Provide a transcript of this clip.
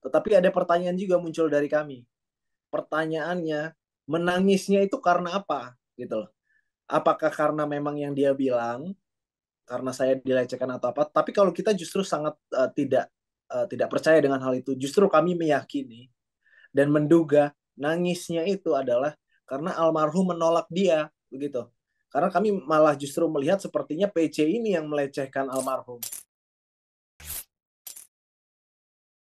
Tetapi ada pertanyaan juga muncul dari kami. Pertanyaannya, menangisnya itu karena apa? Gitu loh. Apakah karena memang yang dia bilang karena saya dilecehkan atau apa? Tapi kalau kita justru sangat uh, tidak uh, tidak percaya dengan hal itu, justru kami meyakini dan menduga nangisnya itu adalah karena almarhum menolak dia begitu. Karena kami malah justru melihat sepertinya PC ini yang melecehkan almarhum.